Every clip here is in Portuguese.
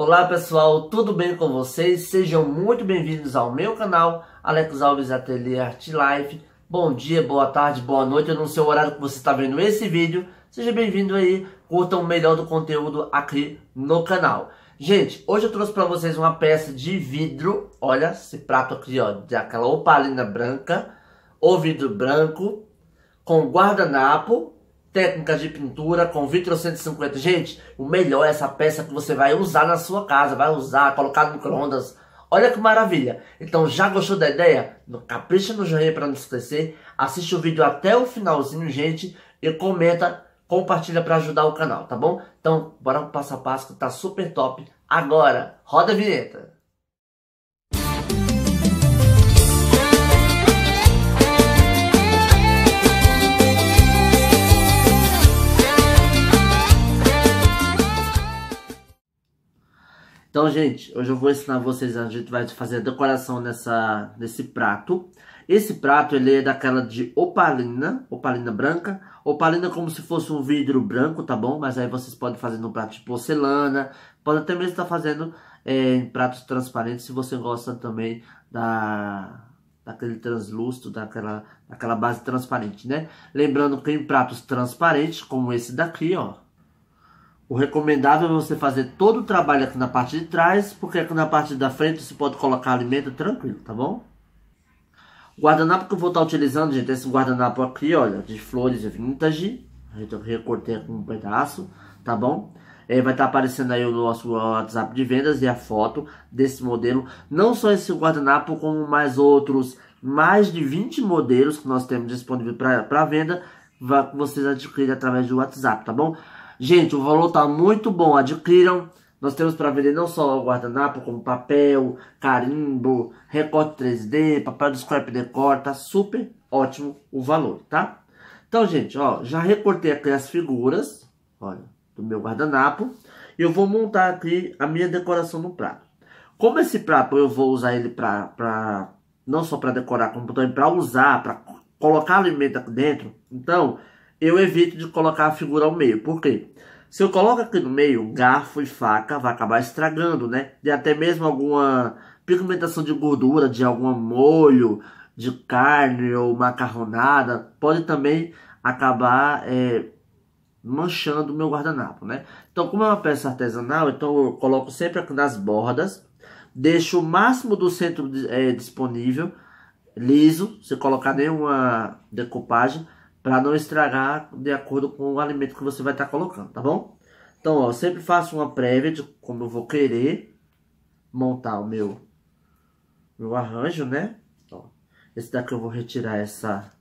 Olá pessoal, tudo bem com vocês? Sejam muito bem-vindos ao meu canal, Alex Alves Ateliê Art Life. Bom dia, boa tarde, boa noite, eu não sei o horário que você está vendo esse vídeo. Seja bem-vindo aí, curtam o melhor do conteúdo aqui no canal. Gente, hoje eu trouxe para vocês uma peça de vidro, olha esse prato aqui ó, daquela opalina branca, ou vidro branco, com guardanapo, técnicas de pintura com vitro 150. Gente, o melhor é essa peça que você vai usar na sua casa, vai usar, colocar no micro Olha que maravilha! Então já gostou da ideia? Capricha no joinha para não esquecer, assiste o vídeo até o finalzinho, gente, e comenta, compartilha para ajudar o canal, tá bom? Então bora pro passo a passo que tá super top agora. Roda a vinheta! Então, gente, hoje eu vou ensinar vocês, a gente vai fazer a decoração nessa, nesse prato. Esse prato, ele é daquela de opalina, opalina branca. Opalina é como se fosse um vidro branco, tá bom? Mas aí vocês podem fazer num prato de porcelana, podem até mesmo estar fazendo é, em pratos transparentes, se você gosta também da, daquele translúcido, daquela, daquela base transparente, né? Lembrando que em pratos transparentes, como esse daqui, ó, o recomendável é você fazer todo o trabalho aqui na parte de trás, porque aqui na parte da frente você pode colocar alimento tranquilo, tá bom? O guardanapo que eu vou estar tá utilizando, gente, é esse guardanapo aqui, olha, de flores vintage. a gente recortei aqui um pedaço, tá bom? É, vai estar tá aparecendo aí o nosso WhatsApp de vendas e a foto desse modelo. Não só esse guardanapo, como mais outros, mais de 20 modelos que nós temos disponível para venda, vocês adquirirem através do WhatsApp, tá bom? Gente, o valor tá muito bom, adquiram. Nós temos para vender não só o guardanapo, como papel, carimbo, recorte 3D, papel de scrap decor, tá super ótimo o valor, tá? Então, gente, ó, já recortei aqui as figuras, olha, do meu guardanapo, e eu vou montar aqui a minha decoração no prato. Como esse prato eu vou usar ele para não só para decorar, como também para usar, para colocar alimento aqui dentro, então eu evito de colocar a figura ao meio. Por quê? Se eu coloco aqui no meio, garfo e faca vai acabar estragando, né? E até mesmo alguma pigmentação de gordura, de algum molho, de carne ou macarronada, pode também acabar é, manchando o meu guardanapo, né? Então, como é uma peça artesanal, então eu coloco sempre aqui nas bordas, deixo o máximo do centro é, disponível, liso, sem colocar nenhuma decopagem para não estragar de acordo com o alimento que você vai estar tá colocando, tá bom? Então, ó, eu sempre faço uma prévia de como eu vou querer montar o meu, meu arranjo, né? Ó, esse daqui eu vou retirar essa,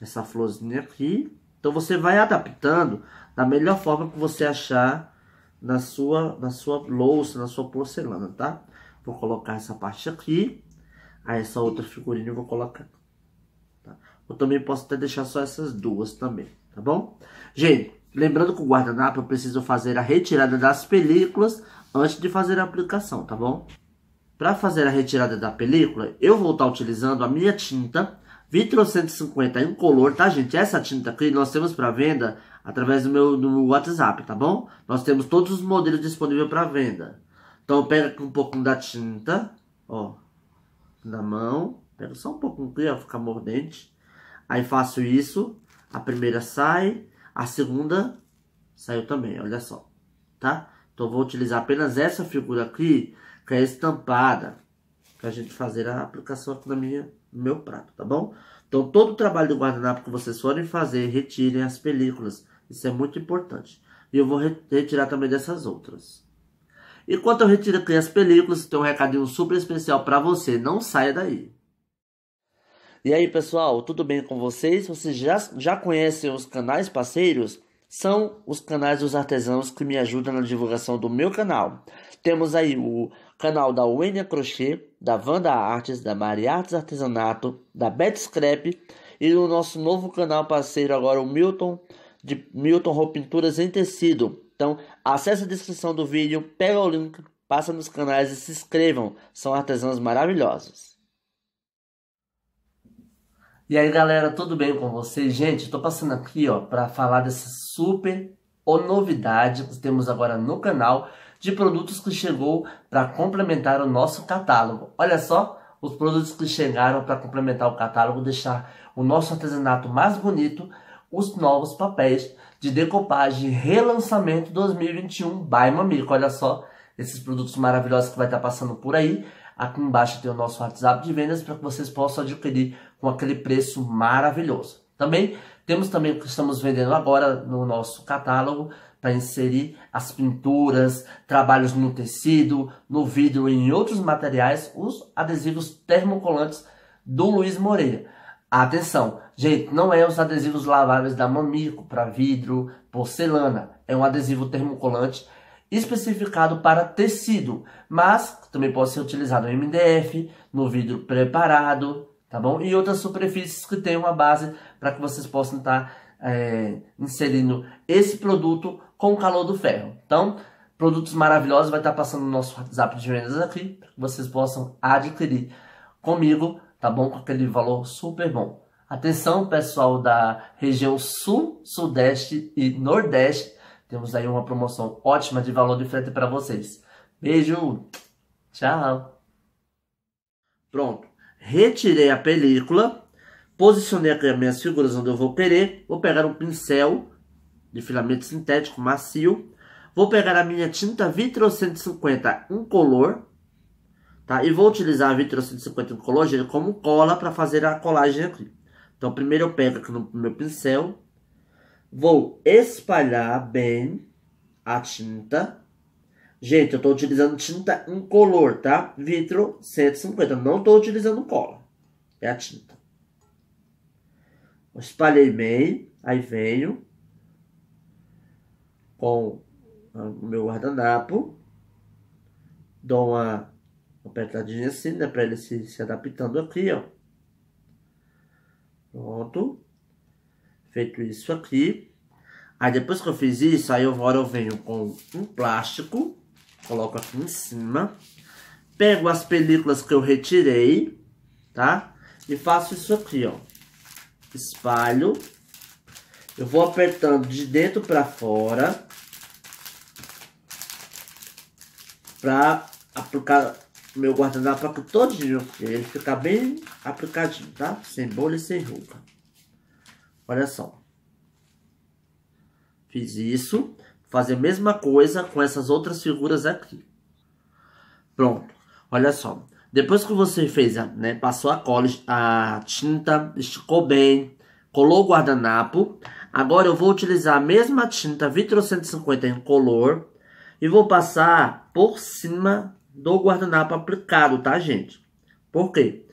essa florzinha aqui. Então, você vai adaptando da melhor forma que você achar na sua, na sua louça, na sua porcelana, tá? Vou colocar essa parte aqui. Aí, essa outra figurinha eu vou colocar eu também posso até deixar só essas duas também, tá bom? Gente, lembrando que o guardanapo eu preciso fazer a retirada das películas antes de fazer a aplicação, tá bom? Para fazer a retirada da película, eu vou estar tá utilizando a minha tinta Vitro 150 color, tá gente? Essa tinta aqui nós temos para venda através do meu do WhatsApp, tá bom? Nós temos todos os modelos disponíveis para venda. Então pega aqui um pouquinho da tinta, ó, na mão. Pega só um pouquinho aqui, ó, ficar mordente. Aí faço isso, a primeira sai, a segunda saiu também, olha só, tá? Então vou utilizar apenas essa figura aqui, que é estampada, pra gente fazer a aplicação aqui na minha, no meu prato, tá bom? Então todo o trabalho de guardanapo que vocês forem fazer, retirem as películas, isso é muito importante. E eu vou retirar também dessas outras. Enquanto eu retiro aqui as películas, tem um recadinho super especial para você, não saia daí. E aí pessoal, tudo bem com vocês? Vocês já, já conhecem os canais parceiros? São os canais dos artesãos que me ajudam na divulgação do meu canal. Temos aí o canal da Wenia Crochê, da Vanda Artes, da Maria Artes Artesanato, da Beth Scrap e o nosso novo canal parceiro agora, o Milton, de Milton Roupinturas em Tecido. Então, acesse a descrição do vídeo, pega o link, passa nos canais e se inscrevam. São artesãos maravilhosos. E aí galera, tudo bem com vocês? Gente, estou passando aqui ó para falar dessa super ou novidade que temos agora no canal de produtos que chegou para complementar o nosso catálogo. Olha só os produtos que chegaram para complementar o catálogo, deixar o nosso artesanato mais bonito, os novos papéis de decopagem relançamento 2021 by Mamico. Olha só esses produtos maravilhosos que vai estar tá passando por aí. Aqui embaixo tem o nosso WhatsApp de vendas para que vocês possam adquirir com aquele preço maravilhoso. Também temos também o que estamos vendendo agora no nosso catálogo para inserir as pinturas, trabalhos no tecido, no vidro e em outros materiais, os adesivos termocolantes do Luiz Moreira. Atenção, gente, não é os adesivos laváveis da Mamico para vidro, porcelana, é um adesivo termocolante especificado para tecido, mas também pode ser utilizado no MDF, no vidro preparado, tá bom? E outras superfícies que tem uma base para que vocês possam estar tá, é, inserindo esse produto com o calor do ferro. Então, produtos maravilhosos, vai estar tá passando no nosso WhatsApp de vendas aqui, para que vocês possam adquirir comigo, tá bom? Com aquele valor super bom. Atenção, pessoal da região sul, sudeste e nordeste, temos aí uma promoção ótima de valor de frete para vocês. Beijo! Tchau! Pronto. Retirei a película. Posicionei aqui as minhas figuras onde eu vou querer. Vou pegar um pincel de filamento sintético macio. Vou pegar a minha tinta Vitro 150 incolor. Tá? E vou utilizar a Vitro 150 incolor como cola para fazer a colagem aqui. Então primeiro eu pego aqui no meu pincel. Vou espalhar bem a tinta. Gente, eu tô utilizando tinta incolor, tá? Vitro 150, não tô utilizando cola. É a tinta. espalhei bem, aí venho com o meu guardanapo. Dou uma apertadinha assim, né? Pra ele se, se adaptando aqui, ó. Pronto feito isso aqui. Aí depois que eu fiz isso, aí eu, agora eu venho com um plástico, coloco aqui em cima, pego as películas que eu retirei, tá? E faço isso aqui, ó. Espalho. Eu vou apertando de dentro para fora para aplicar meu guardanapo todinho, ele ficar bem aplicadinho, tá? Sem bolha e sem ruga. Olha só. Fiz isso. Vou fazer a mesma coisa com essas outras figuras aqui. Pronto. Olha só. Depois que você fez, a, né, passou a cola, a tinta, esticou bem, colou o guardanapo. Agora eu vou utilizar a mesma tinta Vitro 150 em color e vou passar por cima do guardanapo aplicado, tá, gente? Por quê?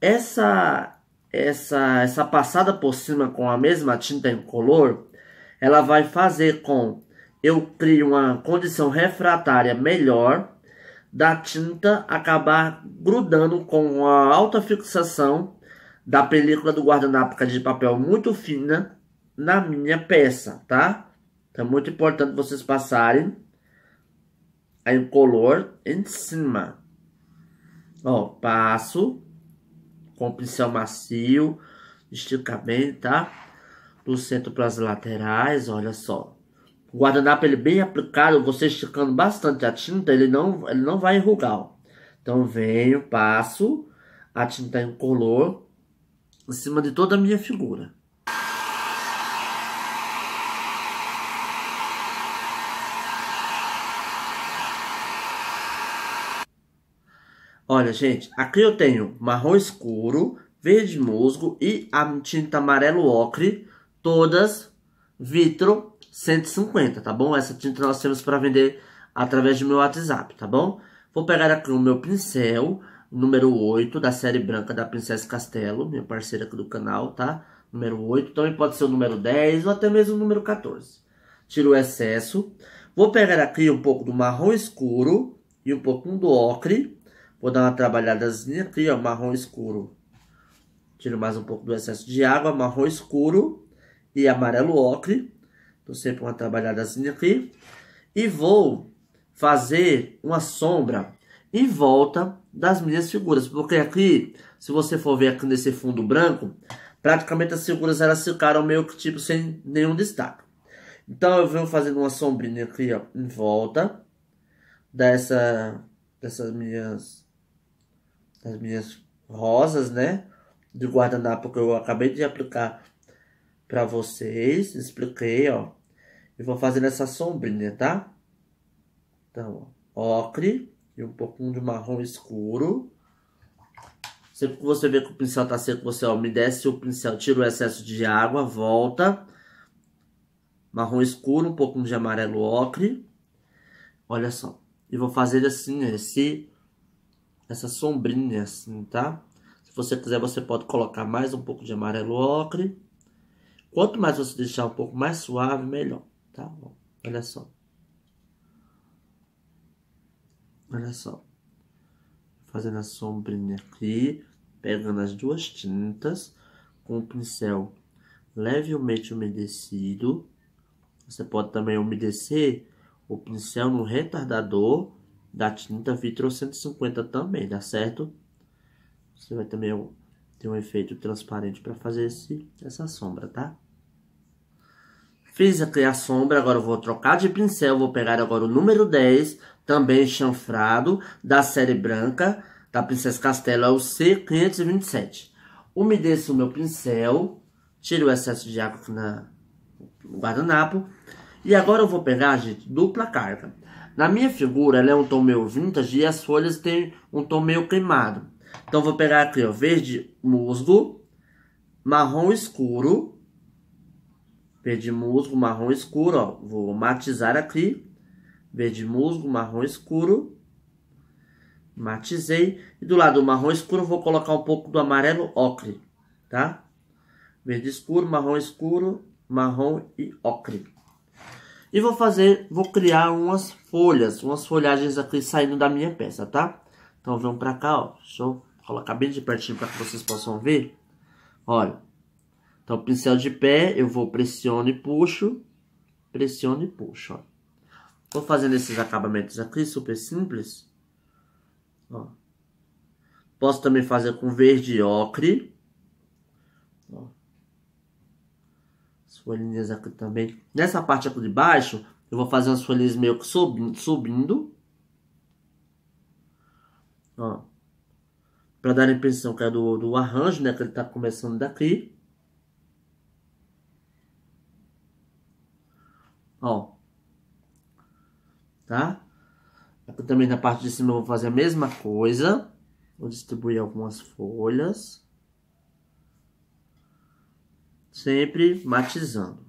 Essa, essa, essa passada por cima com a mesma tinta em color ela vai fazer com eu crie uma condição refratária melhor da tinta acabar grudando com a alta fixação da película do guardanapo de papel muito fina na minha peça, tá? Então é muito importante vocês passarem a incolor em cima. Ó, passo com o pincel macio, estica bem, tá? Do centro para as laterais, olha só. O guardanapo ele bem aplicado, você esticando bastante a tinta, ele não, ele não vai enrugar. Ó. Então venho, passo a tinta em é color em cima de toda a minha figura. Olha, gente, aqui eu tenho marrom escuro, verde musgo e a tinta amarelo ocre, todas vitro 150, tá bom? Essa tinta nós temos para vender através do meu WhatsApp, tá bom? Vou pegar aqui o meu pincel, número 8 da série branca da Princesa Castelo, minha parceira aqui do canal, tá? Número 8, também então, pode ser o número 10 ou até mesmo o número 14. Tiro o excesso. Vou pegar aqui um pouco do marrom escuro e um pouco do ocre Vou dar uma trabalhada aqui, ó, marrom escuro. Tiro mais um pouco do excesso de água, marrom escuro e amarelo ocre. Tô sempre uma trabalhada aqui. E vou fazer uma sombra em volta das minhas figuras. Porque aqui, se você for ver aqui nesse fundo branco, praticamente as figuras elas ficaram meio que tipo sem nenhum destaque. Então eu venho fazendo uma sombrinha aqui, ó, em volta dessa, dessas minhas das minhas rosas, né? de guardanapo que eu acabei de aplicar para vocês. Expliquei, ó. E vou fazer essa sombrinha, tá? Então, ocre e um pouquinho de marrom escuro. Sempre que você vê que o pincel tá seco, você ó, umedece o pincel, tira o excesso de água, volta. Marrom escuro, um pouquinho de amarelo ocre. Olha só. E vou fazer assim, esse essa sombrinha assim, tá? Se você quiser, você pode colocar mais um pouco de amarelo ocre. Quanto mais você deixar um pouco mais suave, melhor, tá? Bom, olha só. Olha só. Fazendo a sombrinha aqui, pegando as duas tintas com o pincel levemente umedecido. Você pode também umedecer o pincel no retardador da tinta vitro 150 também, dá certo? Você vai também ter um efeito transparente para fazer esse, essa sombra, tá? Fiz aqui a sombra, agora eu vou trocar de pincel, vou pegar agora o número 10, também chanfrado, da série branca, da Princesa Castelo, é o C527. Umedeço o meu pincel, tiro o excesso de água na, no guardanapo, e agora eu vou pegar, gente, dupla carga. Na minha figura, ela é um tom meio vintage e as folhas têm um tom meio queimado. Então vou pegar aqui, ó, verde musgo, marrom escuro, verde musgo, marrom escuro, ó, vou matizar aqui, verde musgo, marrom escuro, matizei, e do lado do marrom escuro vou colocar um pouco do amarelo ocre, tá? Verde escuro, marrom escuro, marrom e ocre. E vou fazer, vou criar umas folhas, umas folhagens aqui saindo da minha peça, tá? Então vamos pra cá, ó. Deixa eu colocar bem de pertinho para que vocês possam ver. Olha. Então pincel de pé, eu vou pressiono e puxo. Pressiono e puxo, ó. Vou fazendo esses acabamentos aqui, super simples. Ó. Posso também fazer com verde ocre. folhinhas aqui também. Nessa parte aqui de baixo, eu vou fazer umas folhinhas meio que subindo, subindo. Ó. Pra dar a impressão que é do, do arranjo, né? Que ele tá começando daqui. Ó. Tá? Aqui também na parte de cima eu vou fazer a mesma coisa. Vou distribuir algumas folhas sempre matizando.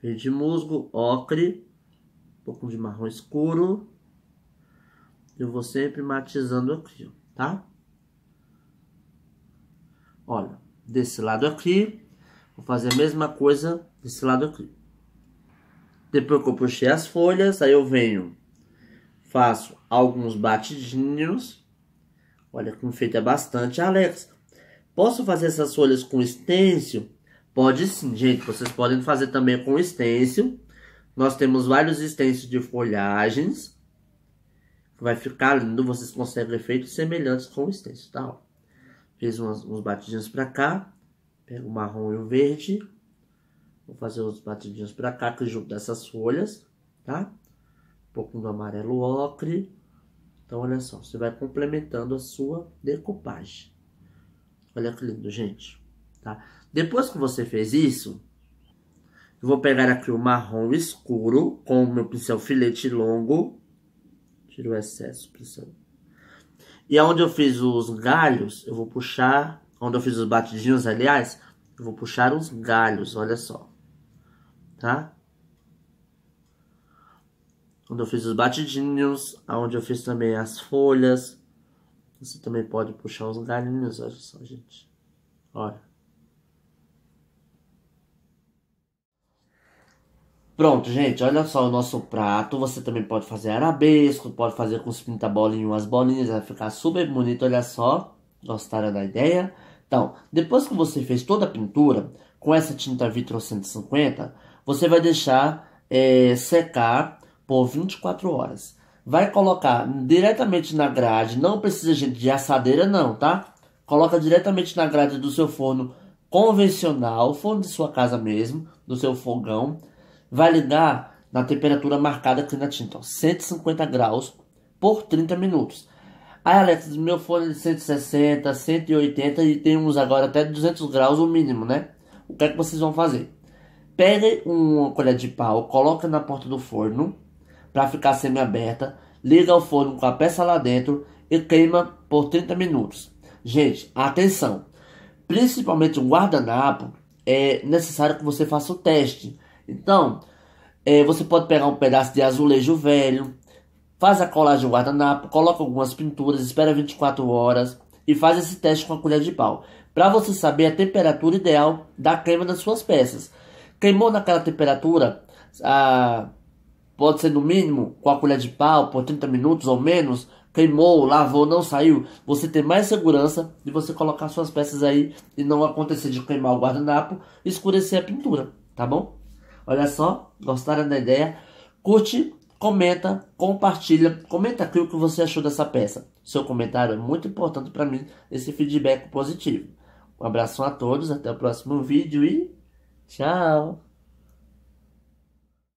Verde musgo, ocre, um pouco de marrom escuro. Eu vou sempre matizando aqui, tá? Olha, desse lado aqui, vou fazer a mesma coisa desse lado aqui. Depois que eu puxei as folhas, aí eu venho, faço alguns batidinhos. Olha, como feito é bastante. Alex, posso fazer essas folhas com stencil? Pode sim, gente. Vocês podem fazer também com stencil. Nós temos vários stencils de folhagens. Vai ficar lindo. Vocês conseguem efeitos semelhantes com o stencil, tá? Fiz umas, uns batidinhos pra cá. Pego o marrom e o verde. Vou fazer uns batidinhos pra cá, que junto dessas folhas, tá? Um pouquinho do amarelo ocre. Então, olha só. Você vai complementando a sua decupagem. Olha que lindo, gente. Tá? Depois que você fez isso, eu vou pegar aqui o marrom escuro com o meu pincel filete longo. Tira o excesso, pincel. E onde eu fiz os galhos, eu vou puxar... Onde eu fiz os batidinhos, aliás, eu vou puxar os galhos, olha só. Tá? Onde eu fiz os batidinhos, aonde eu fiz também as folhas. Você também pode puxar os galhinhos, olha só, gente. Olha. Pronto, gente, olha só o nosso prato. Você também pode fazer arabesco, pode fazer com os pintabolinhos, as bolinhas, vai ficar super bonito, olha só. Gostaram da ideia? Então, depois que você fez toda a pintura, com essa tinta Vitro 150, você vai deixar é, secar por 24 horas. Vai colocar diretamente na grade, não precisa gente, de assadeira não, tá? Coloca diretamente na grade do seu forno convencional, forno de sua casa mesmo, do seu fogão validar na temperatura marcada aqui na tinta, ó, então, 150 graus por 30 minutos. Aí, Alex, meu fone é de 160, 180 e tem uns agora até 200 graus o mínimo, né? O que é que vocês vão fazer? Pegue uma colher de pau, coloca na porta do forno para ficar semi-aberta, liga o forno com a peça lá dentro e queima por 30 minutos. Gente, atenção! Principalmente o guardanapo, é necessário que você faça o teste então, é, você pode pegar um pedaço de azulejo velho, faz a colagem do guardanapo, coloca algumas pinturas, espera 24 horas e faz esse teste com a colher de pau. Para você saber a temperatura ideal da queima das suas peças. Queimou naquela temperatura, pode ser no mínimo com a colher de pau por 30 minutos ou menos, queimou, lavou, não saiu, você tem mais segurança de você colocar suas peças aí e não acontecer de queimar o guardanapo e escurecer a pintura, tá bom? Olha só, gostaram da ideia? Curte, comenta, compartilha, comenta aqui o que você achou dessa peça. Seu comentário é muito importante para mim, esse feedback positivo. Um abraço a todos, até o próximo vídeo e tchau!